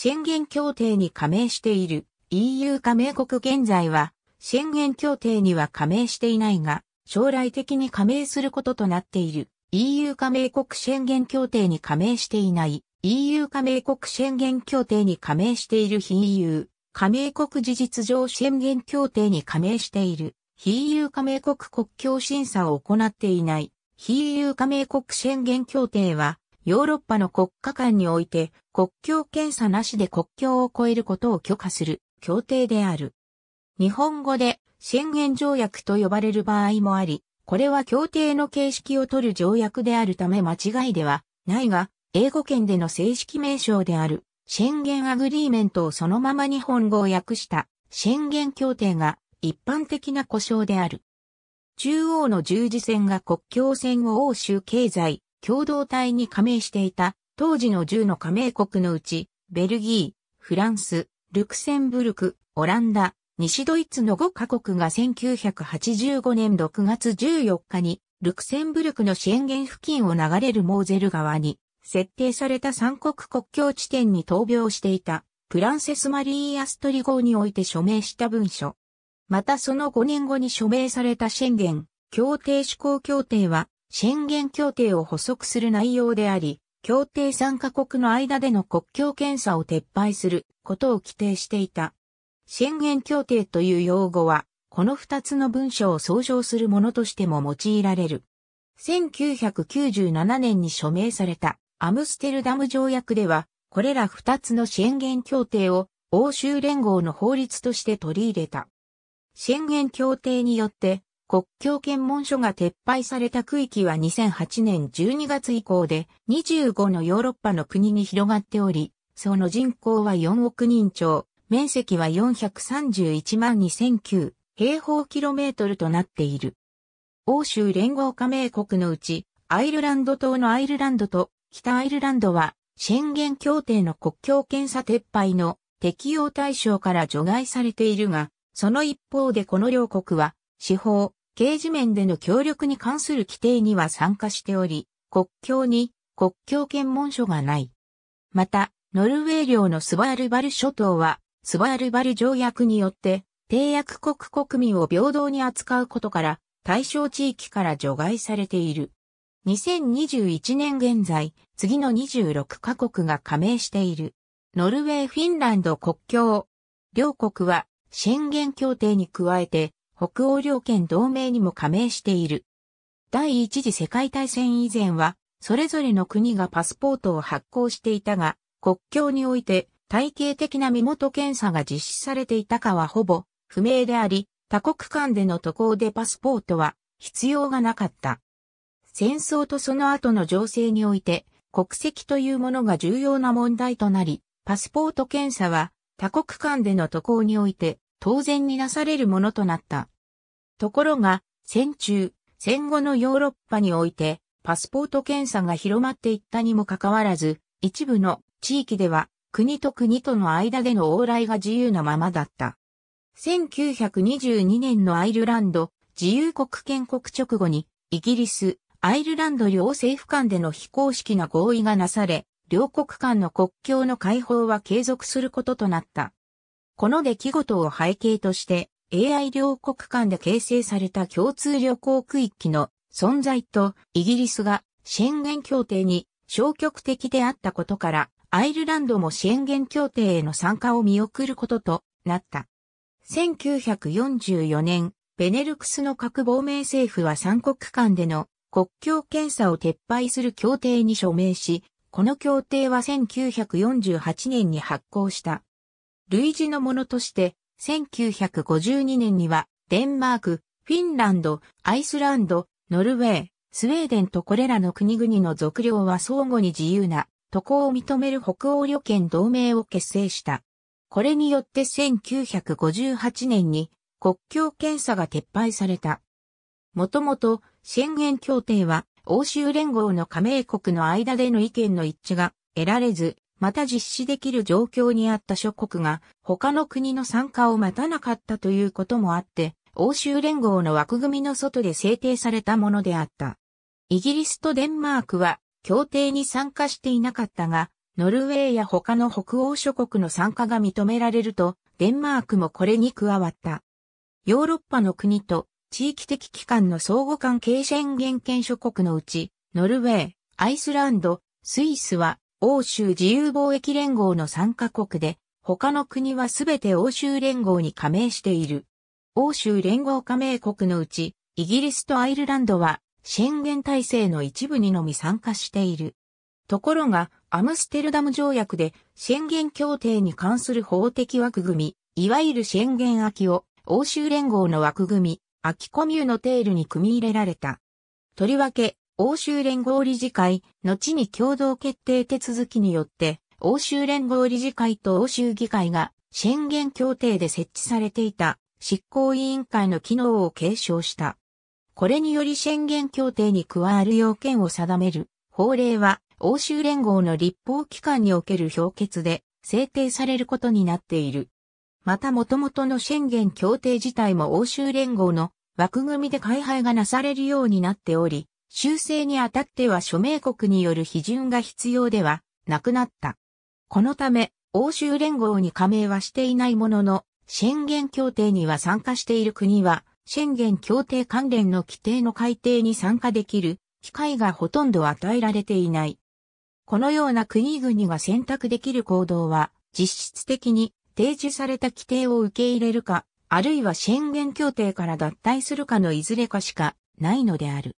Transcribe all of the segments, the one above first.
宣言協定に加盟している EU 加盟国現在は宣言協定には加盟していないが将来的に加盟することとなっている EU 加盟国宣言協定に加盟していない EU 加盟国宣言協定に加盟している非 EU 加盟国事実上宣言協定に加盟している非 EU 加盟国国境審査を行っていない非 EU 加盟国宣言協定はヨーロッパの国家間において国境検査なしで国境を越えることを許可する協定である。日本語で宣言条約と呼ばれる場合もあり、これは協定の形式を取る条約であるため間違いではないが、英語圏での正式名称であるシェンゲンアグリーメントをそのまま日本語を訳したシェンゲン協定が一般的な故障である。中央の十字線が国境線を欧州経済共同体に加盟していた当時の10の加盟国のうち、ベルギー、フランス、ルクセンブルク、オランダ、西ドイツの5カ国が1985年6月14日に、ルクセンブルクの支援源付近を流れるモーゼル川に、設定された三国国境地点に闘病していた、プランセス・マリー・アストリ号において署名した文書。またその5年後に署名された宣言、協定施行協定は、宣言協定を補足する内容であり、協定参加国の間での国境検査を撤廃することを規定していた。宣言協定という用語は、この二つの文書を総称するものとしても用いられる。1997年に署名されたアムステルダム条約では、これら二つの宣言協定を欧州連合の法律として取り入れた。宣言協定によって国境検問所が撤廃された区域は2008年12月以降で25のヨーロッパの国に広がっており、その人口は4億人超、面積は431万2009平方キロメートルとなっている。欧州連合加盟国のうち、アイルランド島のアイルランドと北アイルランドは、宣言協定の国境検査撤廃の適用対象から除外されているが、その一方でこの両国は、司法、刑事面での協力に関する規定には参加しており、国境に国境検問所がない。また、ノルウェー領のスバヤルバル諸島は、スバヤルバル条約によって、締約国国民を平等に扱うことから、対象地域から除外されている。2021年現在、次の26カ国が加盟している。ノルウェー・フィンランド国境。両国は、宣言協定に加えて、北欧両県同盟にも加盟している。第一次世界大戦以前は、それぞれの国がパスポートを発行していたが、国境において体系的な身元検査が実施されていたかはほぼ不明であり、他国間での渡航でパスポートは必要がなかった。戦争とその後の情勢において、国籍というものが重要な問題となり、パスポート検査は他国間での渡航において当然になされるものとなった。ところが、戦中、戦後のヨーロッパにおいて、パスポート検査が広まっていったにもかかわらず、一部の地域では、国と国との間での往来が自由なままだった。1922年のアイルランド自由国建国直後に、イギリス、アイルランド両政府間での非公式な合意がなされ、両国間の国境の解放は継続することとなった。この出来事を背景として、AI 両国間で形成された共通旅行区域の存在と、イギリスが宣言協定に消極的であったことから、アイルランドも宣言協定への参加を見送ることとなった。1944年、ベネルクスの各亡命政府は三国間での国境検査を撤廃する協定に署名し、この協定は1948年に発行した。類似のものとして、1952年には、デンマーク、フィンランド、アイスランド、ノルウェー、スウェーデンとこれらの国々の属領は相互に自由な渡航を認める北欧旅券同盟を結成した。これによって1958年に国境検査が撤廃された。もともと、シェンゲン協定は、欧州連合の加盟国の間での意見の一致が得られず、また実施できる状況にあった諸国が他の国の参加を待たなかったということもあって、欧州連合の枠組みの外で制定されたものであった。イギリスとデンマークは協定に参加していなかったが、ノルウェーや他の北欧諸国の参加が認められると、デンマークもこれに加わった。ヨーロッパの国と地域的機関の相互関係宣言権諸国のうち、ノルウェー、アイスランド、スイスは欧州自由貿易連合の参加国で、他の国はすべて欧州連合に加盟している。欧州連合加盟国のうち、イギリスとアイルランドは、宣言体制の一部にのみ参加している。ところが、アムステルダム条約で、宣言協定に関する法的枠組み、いわゆる宣言空きを、欧州連合の枠組み、空きコミューのテールに組み入れられた。とりわけ、欧州連合理事会、後に共同決定手続きによって、欧州連合理事会と欧州議会が、宣言協定で設置されていた執行委員会の機能を継承した。これにより宣言協定に加わる要件を定める法令は欧州連合の立法機関における評決で制定されることになっている。また元々の宣言協定自体も欧州連合の枠組みで開廃がなされるようになっており、修正にあたっては署名国による批准が必要ではなくなった。このため、欧州連合に加盟はしていないものの、シェンゲン協定には参加している国は、シェンゲン協定関連の規定の改定に参加できる機会がほとんど与えられていない。このような国々が選択できる行動は、実質的に提示された規定を受け入れるか、あるいはシェンゲン協定から脱退するかのいずれかしかないのである。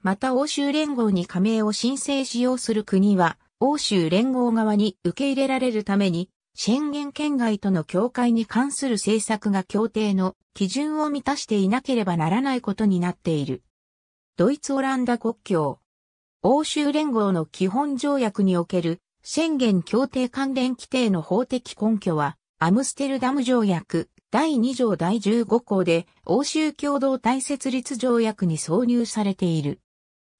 また欧州連合に加盟を申請しようする国は、欧州連合側に受け入れられるために、宣言圏外との境界に関する政策が協定の基準を満たしていなければならないことになっている。ドイツ・オランダ国境。欧州連合の基本条約における宣言協定関連規定の法的根拠は、アムステルダム条約第2条第15項で欧州共同体設立条約に挿入されている。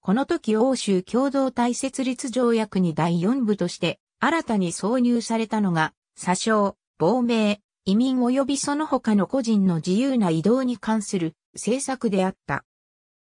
この時欧州共同体設立条約に第4部として新たに挿入されたのが、詐称、亡命、移民及びその他の個人の自由な移動に関する政策であった。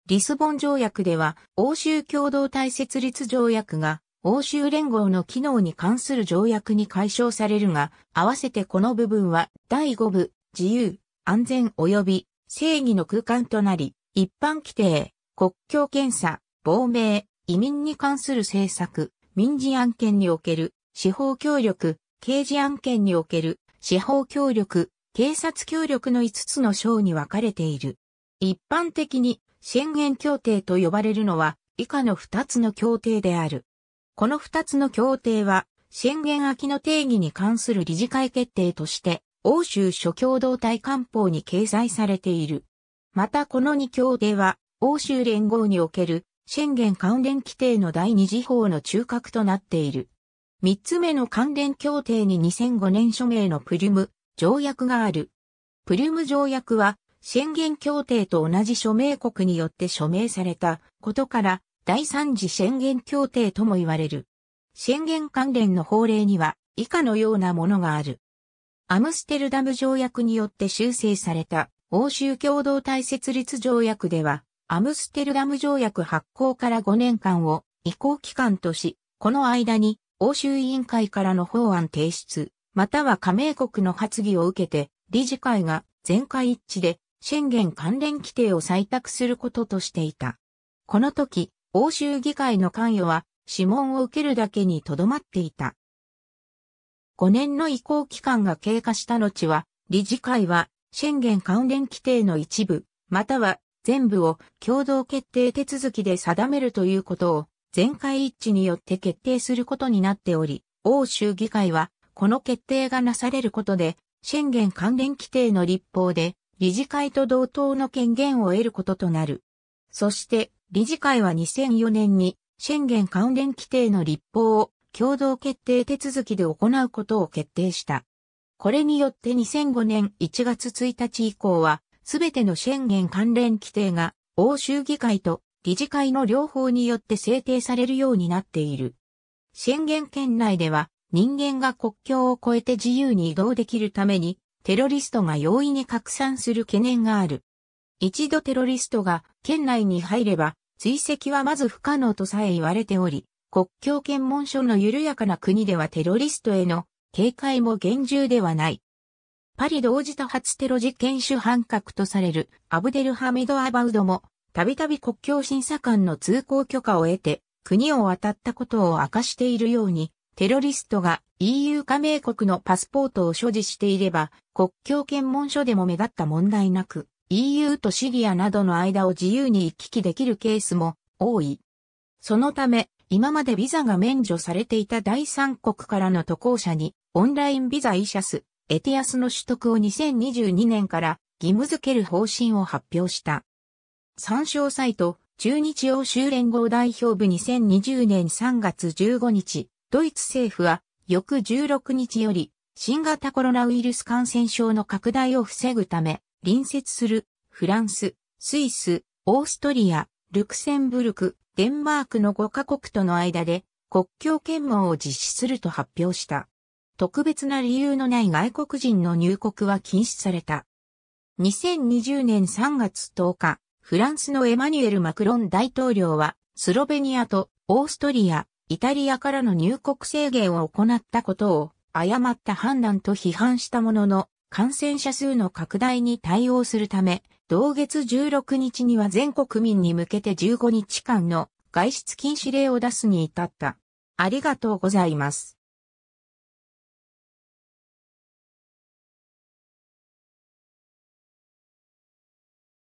リスボン条約では、欧州共同体設立条約が、欧州連合の機能に関する条約に解消されるが、合わせてこの部分は、第5部、自由、安全及び正義の空間となり、一般規定、国境検査、亡命、移民に関する政策、民事案件における司法協力、刑事案件における司法協力、警察協力の5つの章に分かれている。一般的に宣言協定と呼ばれるのは以下の2つの協定である。この2つの協定は宣言空きの定義に関する理事会決定として欧州諸共同体官報に掲載されている。またこの2協定は欧州連合における宣言関連規定の第二次法の中核となっている。三つ目の関連協定に2005年署名のプリュム条約がある。プリュム条約は宣言協定と同じ署名国によって署名されたことから第三次宣言協定とも言われる。宣言関連の法令には以下のようなものがある。アムステルダム条約によって修正された欧州共同体設立条約ではアムステルダム条約発行から5年間を移行期間とし、この間に欧州委員会からの法案提出、または加盟国の発議を受けて、理事会が全会一致で宣言関連規定を採択することとしていた。この時、欧州議会の関与は諮問を受けるだけにとどまっていた。5年の移行期間が経過した後は、理事会は宣言関連規定の一部、または全部を共同決定手続きで定めるということを全会一致によって決定することになっており、欧州議会はこの決定がなされることで、宣言関連規定の立法で理事会と同等の権限を得ることとなる。そして理事会は2004年に宣言関連規定の立法を共同決定手続きで行うことを決定した。これによって2005年1月1日以降はすべての宣言関連規定が欧州議会と理事会の両方によって制定されるようになっている。宣言圏内では人間が国境を越えて自由に移動できるためにテロリストが容易に拡散する懸念がある。一度テロリストが県内に入れば追跡はまず不可能とさえ言われており、国境検問所の緩やかな国ではテロリストへの警戒も厳重ではない。パリ同時多発テロ事件主犯格とされるアブデルハメド・アバウドも、たびたび国境審査官の通行許可を得て、国を渡ったことを明かしているように、テロリストが EU 加盟国のパスポートを所持していれば、国境検問所でも目立った問題なく、EU とシリアなどの間を自由に行き来できるケースも多い。そのため、今までビザが免除されていた第三国からの渡航者に、オンラインビザイシャス、エティアスの取得を2022年から義務付ける方針を発表した。参照サイト、中日欧州連合代表部2020年3月15日、ドイツ政府は、翌16日より、新型コロナウイルス感染症の拡大を防ぐため、隣接するフランス、スイス、オーストリア、ルクセンブルク、デンマークの5カ国との間で国境検問を実施すると発表した。特別な理由のない外国人の入国は禁止された。2020年3月10日、フランスのエマニュエル・マクロン大統領は、スロベニアとオーストリア、イタリアからの入国制限を行ったことを誤った判断と批判したものの、感染者数の拡大に対応するため、同月16日には全国民に向けて15日間の外出禁止令を出すに至った。ありがとうございます。